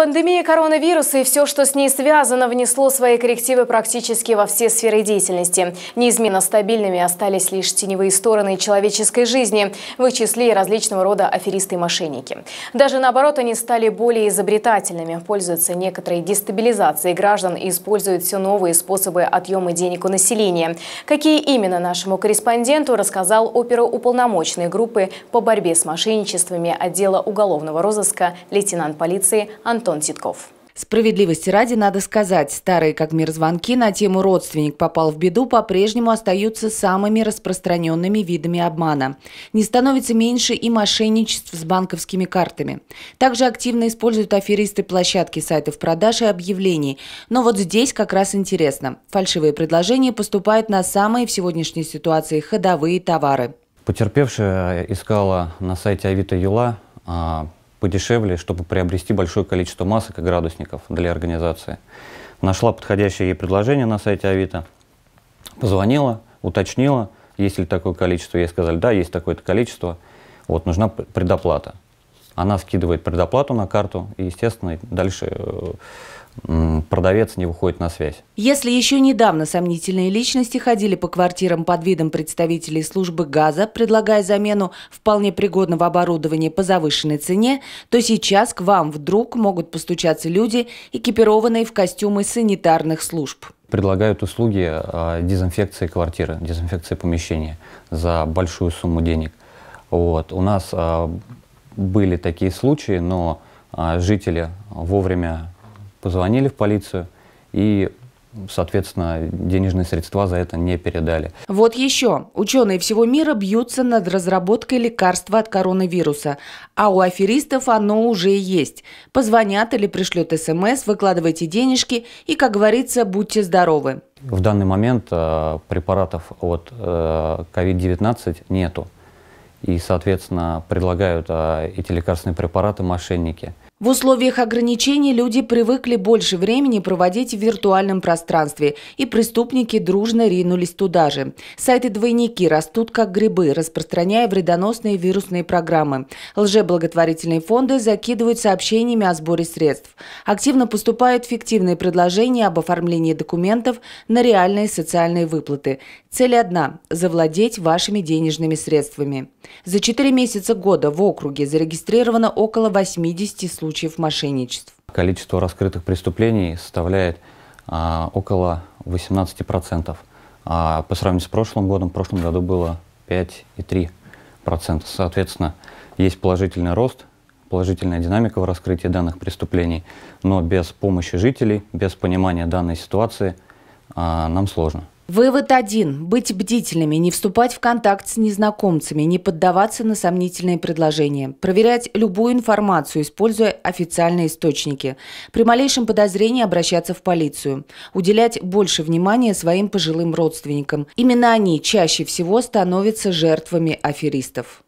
Пандемия коронавируса и все, что с ней связано, внесло свои коррективы практически во все сферы деятельности. Неизменно стабильными остались лишь теневые стороны человеческой жизни, в их числе и различного рода аферисты и мошенники. Даже наоборот, они стали более изобретательными, пользуются некоторой дестабилизацией граждан и используют все новые способы отъема денег у населения. Какие именно нашему корреспонденту рассказал уполномоченной группы по борьбе с мошенничествами отдела уголовного розыска лейтенант полиции Антон Антон Ситков. Справедливости ради надо сказать, старые как мир звонки на тему «родственник попал в беду» по-прежнему остаются самыми распространенными видами обмана. Не становится меньше и мошенничеств с банковскими картами. Также активно используют аферисты площадки сайтов продаж и объявлений. Но вот здесь как раз интересно. Фальшивые предложения поступают на самые в сегодняшней ситуации ходовые товары. Потерпевшая искала на сайте Авито Юла а, подешевле, чтобы приобрести большое количество масок и градусников для организации. Нашла подходящее ей предложение на сайте Авито, позвонила, уточнила, есть ли такое количество. Ей сказали, да, есть такое-то количество, вот нужна предоплата. Она скидывает предоплату на карту, и, естественно, дальше э, продавец не выходит на связь. Если еще недавно сомнительные личности ходили по квартирам под видом представителей службы газа, предлагая замену вполне пригодного оборудования по завышенной цене, то сейчас к вам вдруг могут постучаться люди, экипированные в костюмы санитарных служб. Предлагают услуги а, дезинфекции квартиры, дезинфекции помещения за большую сумму денег. Вот. У нас а, были такие случаи, но а, жители вовремя позвонили в полицию и соответственно, денежные средства за это не передали. Вот еще. Ученые всего мира бьются над разработкой лекарства от коронавируса. А у аферистов оно уже есть. Позвонят или пришлют смс, выкладывайте денежки и, как говорится, будьте здоровы. В данный момент э, препаратов от COVID-19 э, нету. И, соответственно, предлагают э, эти лекарственные препараты мошенники – в условиях ограничений люди привыкли больше времени проводить в виртуальном пространстве, и преступники дружно ринулись туда же. Сайты-двойники растут как грибы, распространяя вредоносные вирусные программы. Лжеблаготворительные фонды закидывают сообщениями о сборе средств. Активно поступают фиктивные предложения об оформлении документов на реальные социальные выплаты. Цель одна – завладеть вашими денежными средствами. За четыре месяца года в округе зарегистрировано около 80 случаев случаев мошенничеств. Количество раскрытых преступлений составляет а, около 18%. А по сравнению с прошлым годом, в прошлом году было 5,3%. Соответственно, есть положительный рост, положительная динамика в раскрытии данных преступлений, но без помощи жителей, без понимания данной ситуации а, нам сложно. Вывод один. Быть бдительными, не вступать в контакт с незнакомцами, не поддаваться на сомнительные предложения, проверять любую информацию, используя официальные источники, при малейшем подозрении обращаться в полицию, уделять больше внимания своим пожилым родственникам. Именно они чаще всего становятся жертвами аферистов.